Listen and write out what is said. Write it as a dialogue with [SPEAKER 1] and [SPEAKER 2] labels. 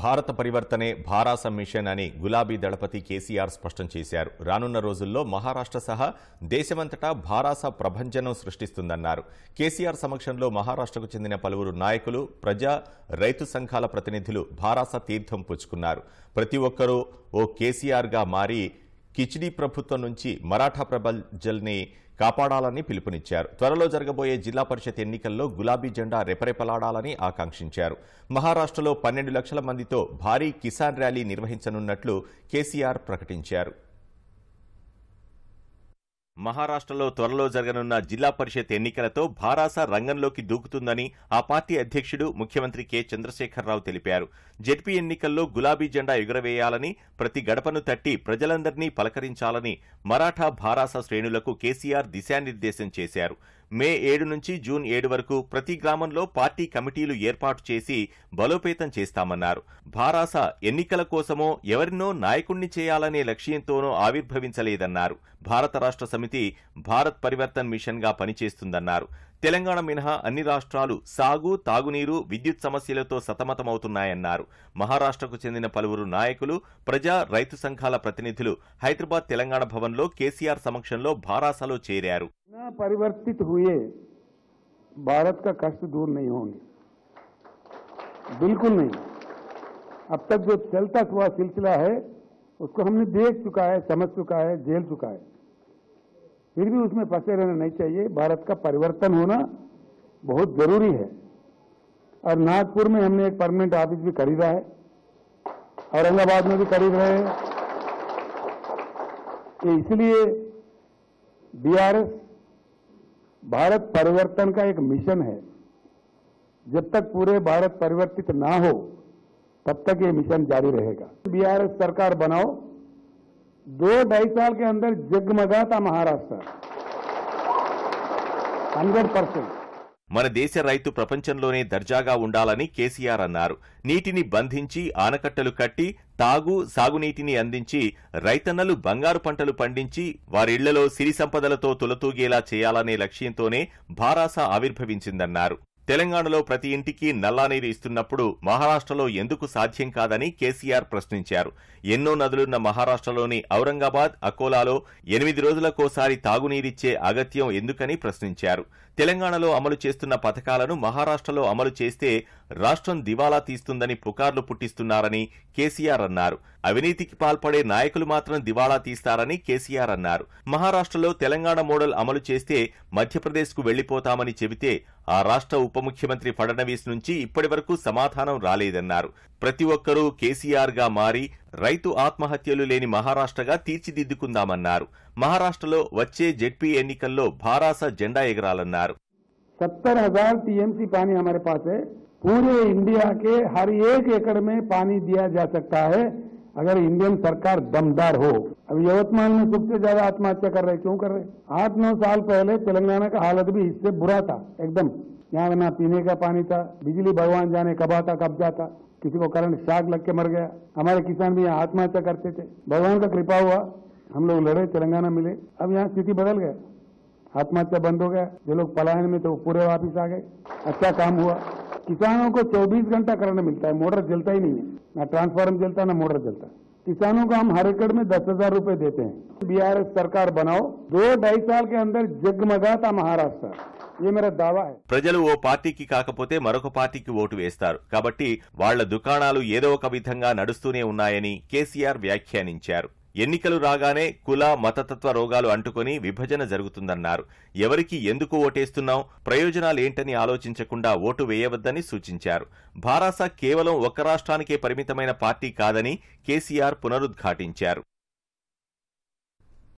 [SPEAKER 1] భారత పరివర్తనే భారాస మిషన్ అని గులాబీ దళపతి కేసీఆర్ స్పష్టం చేశారు రానున్న రోజుల్లో మహారాష్ట్ర సహా దేశమంతటా భారాస ప్రభంజనం సృష్టిస్తుందన్నారు కేసీఆర్ సమక్షంలో మహారాష్ట్రకు చెందిన పలువురు నాయకులు ప్రజా రైతు సంఘాల ప్రతినిధులు భారాస తీర్థం పుచ్చుకున్నారు ప్రతి ఒక్కరూ ఓ కేసీఆర్గా మారి కిచిడీ ప్రభుత్వం నుంచి మరాఠా ప్రభజల్ని కాపాడాలని పిలుపునిచ్చారు త్వరలో జరగబోయే జిల్లా పరిషత్ ఎన్నికల్లో గులాబీ జెండా రెపరెపలాడాలని ఆకాంక్షించారు మహారాష్ట్రలో పన్నెండు లక్షల మందితో భారీ కిసాన్ ర్యాలీ నిర్వహించనున్నట్లు కేసీఆర్ ప్రకటించారు మహారాష్ట్రలో త్వరలో జరగనున్న జిల్లా పరిషత్ ఎన్నికలతో భారాస రంగంలోకి దూకుతుందని ఆ పార్టీ అధ్యక్షుడు ముఖ్యమంత్రి కె చంద్రశేఖరరావు తెలిపారు జడ్పీ ఎన్నికల్లో గులాబీ జెండా ఎగురవేయాలని ప్రతి గడపను తట్టి ప్రజలందరినీ పలకరించాలని మరాఠా భారాస శ్రేణులకు కేసీఆర్ దిశానిర్దేశం చేశారు మే ఏడు నుంచి జూన్ ఏడు వరకు ప్రతి గ్రామంలో పార్టీ కమిటీలు ఏర్పాటు చేసి బలోపేతం చేస్తామన్నారు భారాస ఎన్నికల కోసమో ఎవరినో నాయకుణ్ణి చేయాలనే లక్ష్యంతోనో ఆవిర్భవించలేదన్నారు భారత రాష్ట్ర సమితి భారత్ పరివర్తన్ మిషన్గా పనిచేస్తుందన్నారు తెలంగాణ మినహా అన్ని రాష్ట్రాలు సాగు తాగునీరు విద్యుత్ సమస్యలతో సతమతమవుతున్నాయన్నారు మహారాష్ట్రకు చెందిన పలువురు నాయకులు ప్రజా రైతు సంఘాల ప్రతినిధులు హైదరాబాద్ తెలంగాణ భవన్లో కేసీఆర్ సమక్షంలో భారాసలో చేరారు
[SPEAKER 2] इतना परिवर्तित हुए भारत का कष्ट दूर नहीं होंगे बिल्कुल नहीं अब तक जो चलता हुआ सिलसिला है उसको हमने देख चुका है समझ चुका है झेल चुका है फिर भी उसमें फंसे रहना नहीं चाहिए भारत का परिवर्तन होना बहुत जरूरी है और नागपुर में हमने एक परमानेंट ऑफिस भी खरीदा है औरंगाबाद में भी खरीद रहे हैं तो इसलिए बीआरएस भारत परिवर्तन का एक मिशन है जब तक पूरे भारत परिवर्तित ना हो तब तक ये मिशन जारी रहेगा बीआरएस सरकार बनाओ दो ढाई साल के अंदर जगमगाता महाराष्ट्र हंड्रेड परसेंट
[SPEAKER 1] मन देश రైతు ప్రపంచంలోనే दर्जागा ఉండాలని కేసీఆర్ అన్నారు నీటిని బంధించి తాగు సాగునీటిని అందించి రైతన్నలు బంగారు పంటలు పండించి వారిళ్లలో సిరి సంపదలతో తులతూగేలా చేయాలనే లక్ష్యంతోనే భారాస ఆవిర్భవించిందన్నారు తెలంగాణలో ప్రతి ఇంటికి నల్లానీరు ఇస్తున్నప్పుడు మహారాష్ట్రలో ఎందుకు సాధ్యం కాదని కేసీఆర్ ప్రశ్నించారు ఎన్నో నదులున్న మహారాష్ట్రలోని ఔరంగాబాద్ అకోలాలో ఎనిమిది రోజులకోసారి తాగునీరిచ్చే అగత్యం ఎందుకని ప్రశ్నించారు తెలంగాణలో అమలు చేస్తున్న పథకాలను మహారాష్టలో అమలు చేస్తే రాష్ట్రం దివాలా తీస్తుందని పుకార్లు పుట్టిస్తున్నారని కేసీఆర్ అన్నారు అవినీతికి పాల్పడే నాయకులు మాత్రం దివాలా తీస్తారని కేసీఆర్ అన్నారు మహారాష్టలో తెలంగాణ మోడల్ అమలు చేస్తే మధ్యప్రదేశ్కు వెళ్లిపోతామని చెబితే ఆ రాష్ట్ర ఉప ముఖ్యమంత్రి ఫడ్నవీస్ నుంచి ఇప్పటి సమాధానం రాలేదన్నారు ప్రతి ఒక్కరూ కేసీఆర్ గా మారి రైతు ఆత్మహత్యలు లేని మహారాష్ట్రగా తీర్చిదిద్దుకుందామన్నారు మహారాష్ట్రలో వచ్చే జెడ్పీ ఎన్నికల్లో భారాస జెండా ఎగరాలన్నారు
[SPEAKER 2] సత్తర్ హజార్ టీఎంసీ పానీ हमारे पास है पूरे इंडिया के हर एक अगर इंडियन सरकार दमदार हो अब यवतमाल में सबसे ज्यादा आत्महत्या कर रहे क्यों कर रहे आठ नौ साल पहले तेलंगाना का हालत भी इससे बुरा था एकदम यहाँ ना पीने का पानी था बिजली भगवान जाने कब आता कब जाता किसी को करंट शाक लग के मर गया हमारे किसान भी यहाँ आत्महत्या करते थे भगवान का कृपा हुआ हम लोग लड़े तेलंगाना मिले अब यहाँ स्थिति बदल गया आत्महत्या बंद हो गया जो लोग पलायन में थे वो पूरे वापिस आ गए अच्छा काम हुआ किसानों को 24 घंटा करंट मिलता है मोटर जलता ही नहीं है ना ट्रांसफार्मर जलता ना मोटर जलता किसानों को हम हर एकड़ में दस हजार रूपए देते हैं बिहार सरकार बनाओ दो ढाई साल के अंदर जगमगाता महाराष्ट्र ये मेरा దావా
[SPEAKER 1] ప్రజలు ఓ పార్టీకి కాకపోతే మరొక పార్టీకి ఓటు వేస్తారు కాబట్టి వాళ్ల దుకాణాలు ఏదో ఒక విధంగా నడుస్తూనే ఉన్నాయని కేసీఆర్ వ్యాఖ్యానించారు ఎన్నికలు రాగానే కుల మతతత్వ రోగాలు అంటుకుని విభజన జరుగుతుందన్నారు ఎవరికి ఎందుకు ఓటేస్తున్నాం ప్రయోజనాలేంటని ఆలోచించకుండా ఓటు వేయవద్దని సూచించారు భారాస కేవలం ఒక్క రాష్ట్రానికే పరిమితమైన పార్టీ కాదని కేసీఆర్ పునరుద్ఘాటించారు